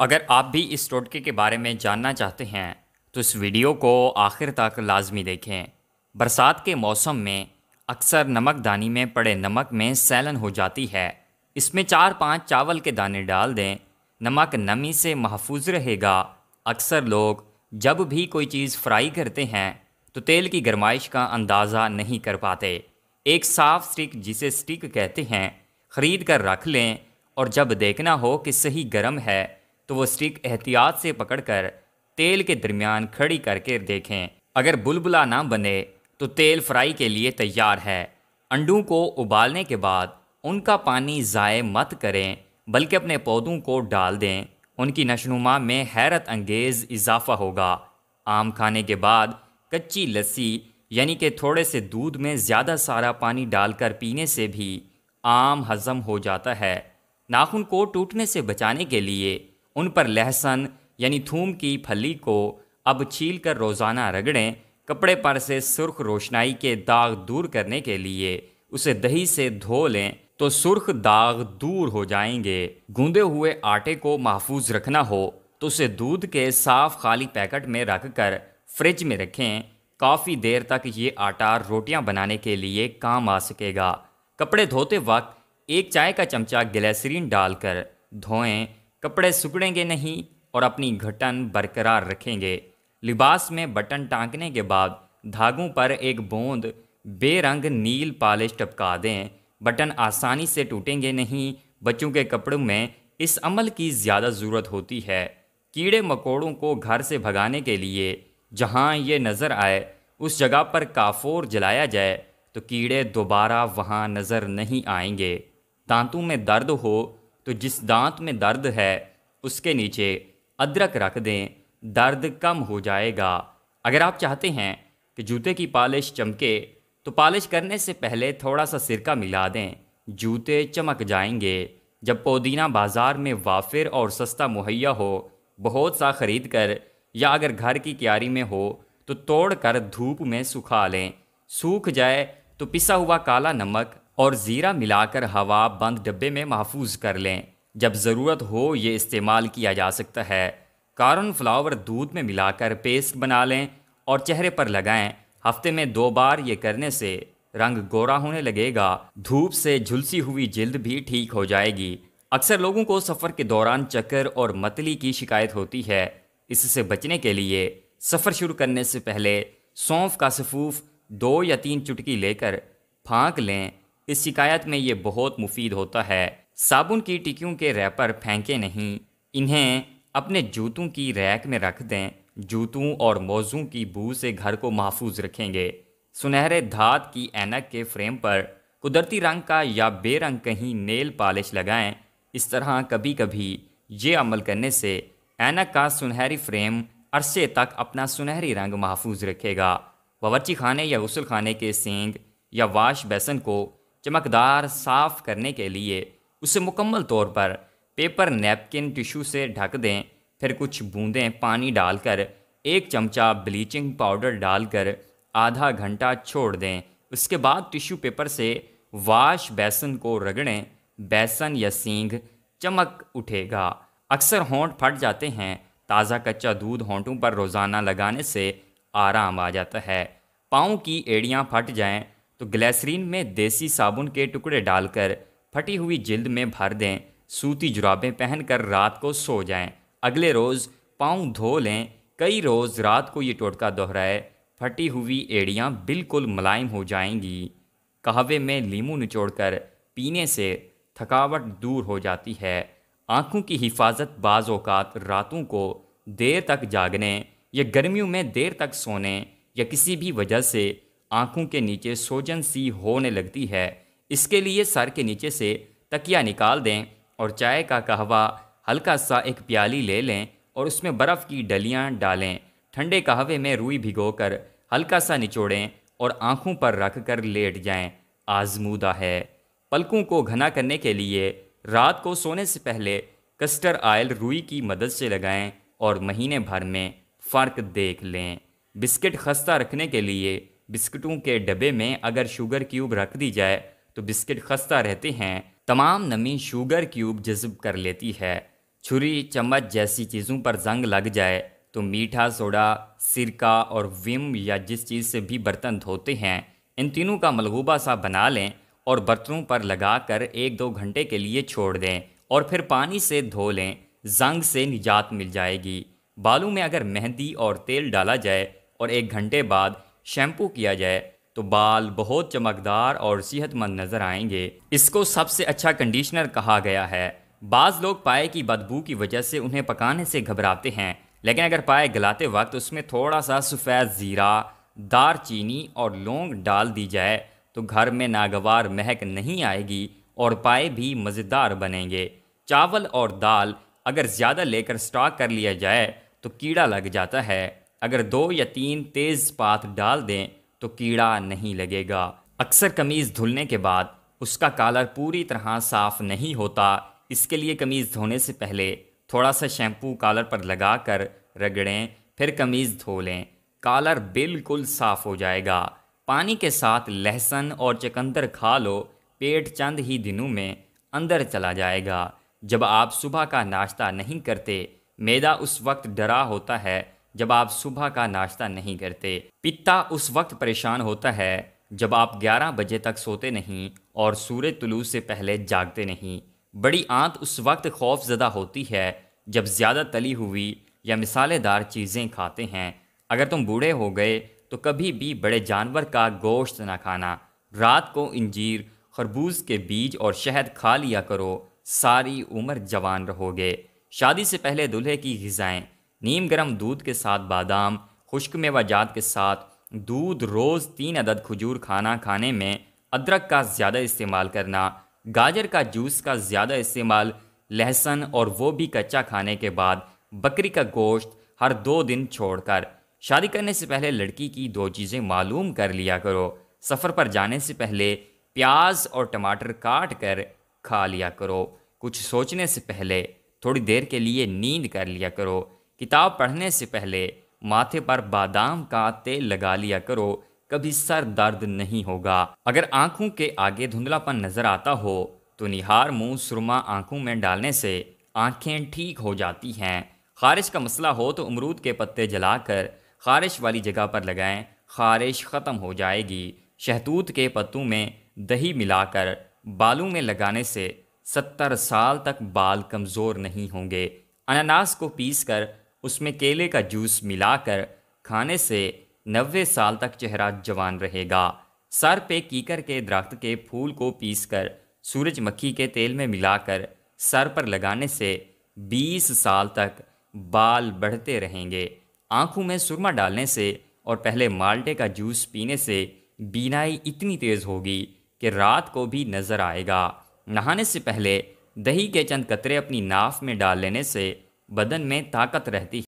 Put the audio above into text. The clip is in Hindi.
अगर आप भी इस टोटके के बारे में जानना चाहते हैं तो इस वीडियो को आखिर तक लाजमी देखें बरसात के मौसम में अक्सर नमक दानी में पड़े नमक में सैलन हो जाती है इसमें चार पांच चावल के दाने डाल दें नमक नमी से महफूज रहेगा अक्सर लोग जब भी कोई चीज़ फ्राई करते हैं तो तेल की गरमाइश का अंदाज़ा नहीं कर पाते एक साफ़ स्टिक जिसे स्टिक कहते हैं ख़रीद कर रख लें और जब देखना हो कि सही गर्म है तो वो स्टिक एहतियात से पकड़कर तेल के दरमियान खड़ी करके देखें अगर बुलबुला ना बने तो तेल फ्राई के लिए तैयार है अंडों को उबालने के बाद उनका पानी ज़ाय मत करें बल्कि अपने पौधों को डाल दें उनकी नशनुमा में हैरत अंगेज़ इजाफा होगा आम खाने के बाद कच्ची लस्सी यानी कि थोड़े से दूध में ज़्यादा सारा पानी डालकर पीने से भी आम हज़म हो जाता है नाखून को टूटने से बचाने के लिए उन पर लहसन यानी थूम की फली को अब छील कर रोज़ाना रगड़ें कपड़े पर से सुर्ख रोशनाई के दाग दूर करने के लिए उसे दही से धो लें तो सुर्ख दाग दूर हो जाएंगे गूंदे हुए आटे को महफूज रखना हो तो उसे दूध के साफ खाली पैकेट में रख कर फ्रिज में रखें काफ़ी देर तक ये आटा रोटियां बनाने के लिए काम आ सकेगा कपड़े धोते वक्त एक चाय का चमचा ग्लेसरीन डालकर धोएं कपड़े सुखड़ेंगे नहीं और अपनी घटन बरकरार रखेंगे लिबास में बटन टांकने के बाद धागों पर एक बोंद बेरंग नील पालिश टपका दें बटन आसानी से टूटेंगे नहीं बच्चों के कपड़ों में इस अमल की ज़्यादा ज़रूरत होती है कीड़े मकोड़ों को घर से भगाने के लिए जहाँ ये नज़र आए उस जगह पर काफोर जलाया जाए तो कीड़े दोबारा वहाँ नज़र नहीं आएंगे दांतों में दर्द हो तो जिस दांत में दर्द है उसके नीचे अदरक रख दें दर्द कम हो जाएगा अगर आप चाहते हैं कि जूते की पालिश चमके तो पालिश करने से पहले थोड़ा सा सिरका मिला दें जूते चमक जाएंगे जब पुदीना बाज़ार में वाफिर और सस्ता मुहैया हो बहुत सा ख़रीद कर या अगर घर की क्यारी में हो तो तोड़ कर धूप में सुखा लें सूख जाए तो पिसा हुआ काला नमक और ज़ीरा मिलाकर हवा बंद डब्बे में महफूज कर लें जब ज़रूरत हो ये इस्तेमाल किया जा सकता है कॉर्न फ्लावर दूध में मिलाकर पेस्ट बना लें और चेहरे पर लगाएं हफ्ते में दो बार ये करने से रंग गोरा होने लगेगा धूप से झुलसी हुई जल्द भी ठीक हो जाएगी अक्सर लोगों को सफ़र के दौरान चक्कर और मतली की शिकायत होती है इससे बचने के लिए सफ़र शुरू करने से पहले सौंफ का सफूफ दो या तीन चुटकी लेकर फाँक लें इस शिकायत में ये बहुत मुफीद होता है साबुन की टिक्कियों के रैपर फेंके नहीं इन्हें अपने जूतों की रैक में रख दें जूतों और मौजों की बू से घर को महफूज रखेंगे सुनहरे धात की ऐनक के फ्रेम पर कुदरती रंग का या बेरंग कहीं नेल पॉलिश लगाएं इस तरह कभी कभी ये अमल करने से ऐनक का सुनहरी फ्रेम अरसे तक अपना सुनहरी रंग महफूज रखेगा बावर्ची खाने या गसल खाने के सेंग या वाश बेसन को चमकदार साफ़ करने के लिए उसे मुकम्मल तौर पर पेपर नैपकिन टिशू से ढक दें फिर कुछ बूंदें पानी डालकर एक चमचा ब्लीचिंग पाउडर डालकर आधा घंटा छोड़ दें उसके बाद टिश्यू पेपर से वाश बेसन को रगड़ें बेसन या सींग चमक उठेगा अक्सर होंठ फट जाते हैं ताज़ा कच्चा दूध होंठों पर रोज़ाना लगाने से आराम आ जाता है पाँव की एड़ियाँ फट जाएँ तो ग्लैसरीन में देसी साबुन के टुकड़े डालकर फटी हुई जिल्द में भर दें सूती जुराबें पहनकर रात को सो जाएं। अगले रोज़ पाँव धो लें कई रोज़ रात को ये टोटका दोहराए फटी हुई एड़ियाँ बिल्कुल मुलायम हो जाएंगी कहवे में लीमू निचोड़कर पीने से थकावट दूर हो जाती है आँखों की हिफाजत बाज़ अवत रातों को देर तक जागने या गर्मियों में देर तक सोने या किसी भी वजह से आँखों के नीचे सोजन सी होने लगती है इसके लिए सर के नीचे से तकिया निकाल दें और चाय का कहवा हल्का सा एक प्याली ले लें और उसमें बर्फ़ की डलियाँ डालें ठंडे कहवे में रुई भिगोकर हल्का सा निचोड़ें और आँखों पर रख कर लेट जाएं आजमूदा है पलकों को घना करने के लिए रात को सोने से पहले कस्टर आयल रुई की मदद से लगाएं और महीने भर में फ़र्क देख लें बिस्किट खस्ता रखने के लिए बिस्किटों के डब्बे में अगर शुगर क्यूब रख दी जाए तो बिस्किट खस्ता रहते हैं तमाम नमी शुगर क्यूब जज्ब कर लेती है छुरी चम्मच जैसी चीज़ों पर जंग लग जाए तो मीठा सोडा सिरका और विम या जिस चीज़ से भी बर्तन धोते हैं इन तीनों का मलबूबा सा बना लें और बर्तनों पर लगा कर एक दो घंटे के लिए छोड़ दें और फिर पानी से धो लें जंग से निजात मिल जाएगी बालों में अगर मेहंदी और तेल डाला जाए और एक घंटे बाद शैम्पू किया जाए तो बाल बहुत चमकदार और सेहतमंद नज़र आएंगे इसको सबसे अच्छा कंडीशनर कहा गया है बाज़ लोग पाए की बदबू की वजह से उन्हें पकाने से घबराते हैं लेकिन अगर पाए गलाते वक्त उसमें थोड़ा सा सफ़ेद ज़ीरा दार चीनी और लौंग डाल दी जाए तो घर में नागवार महक नहीं आएगी और पाए भी मज़ेदार बनेंगे चावल और दाल अगर ज़्यादा लेकर स्टॉक कर लिया जाए तो कीड़ा लग जाता है अगर दो या तीन तेज़ पात डाल दें तो कीड़ा नहीं लगेगा अक्सर कमीज़ धुलने के बाद उसका कॉलर पूरी तरह साफ़ नहीं होता इसके लिए कमीज़ धोने से पहले थोड़ा सा शैम्पू कॉलर पर लगा कर रगड़ें फिर कमीज़ धो लें कॉलर बिल्कुल साफ़ हो जाएगा पानी के साथ लहसुन और चकंदर खा लो पेट चंद ही दिनों में अंदर चला जाएगा जब आप सुबह का नाश्ता नहीं करते मैदा उस वक्त डरा होता है जब आप सुबह का नाश्ता नहीं करते पिता उस वक्त परेशान होता है जब आप 11 बजे तक सोते नहीं और सूर्य तुलू से पहले जागते नहीं बड़ी आंत उस वक्त खौफ ज़दा होती है जब ज़्यादा तली हुई या मिसालेदार चीज़ें खाते हैं अगर तुम बूढ़े हो गए तो कभी भी बड़े जानवर का गोश्त ना खाना रात को इंजीर खरबूज के बीज और शहद खा लिया करो सारी उम्र जवान रहोगे शादी से पहले दुल्हे की गज़ाएँ नीम गर्म दूध के साथ बादाम खुश्क मेवा जात के साथ दूध रोज़ तीन अदद खजूर खाना खाने में अदरक का ज़्यादा इस्तेमाल करना गाजर का जूस का ज़्यादा इस्तेमाल लहसुन और वो भी कच्चा खाने के बाद बकरी का गोश्त हर दो दिन छोड़कर शादी करने से पहले लड़की की दो चीज़ें मालूम कर लिया करो सफ़र पर जाने से पहले प्याज और टमाटर काट कर खा लिया करो कुछ सोचने से पहले थोड़ी देर के लिए नींद कर लिया करो किताब पढ़ने से पहले माथे पर बादाम का तेल लगा लिया करो कभी सर दर्द नहीं होगा अगर आंखों के आगे धुंधलापन नजर आता हो तो निहार मुंह सुरमा आंखों में डालने से आंखें ठीक हो जाती हैं खारिश का मसला हो तो अमरूद के पत्ते जलाकर खारिश वाली जगह पर लगाएं खारिश ख़त्म हो जाएगी शहतूत के पत्तों में दही मिलाकर बालों में लगाने से सत्तर साल तक बाल कमज़ोर नहीं होंगे अनानास को पीस कर उसमें केले का जूस मिलाकर खाने से नब्बे साल तक चेहरा जवान रहेगा सर पे कीकर के दरख्त के फूल को पीसकर सूरजमक्खी के तेल में मिलाकर सर पर लगाने से 20 साल तक बाल बढ़ते रहेंगे आंखों में सुरमा डालने से और पहले माल्टे का जूस पीने से बीनाई इतनी तेज़ होगी कि रात को भी नज़र आएगा नहाने से पहले दही के चंद कतरे अपनी नाफ में डाल लेने से बदन में ताकत रहती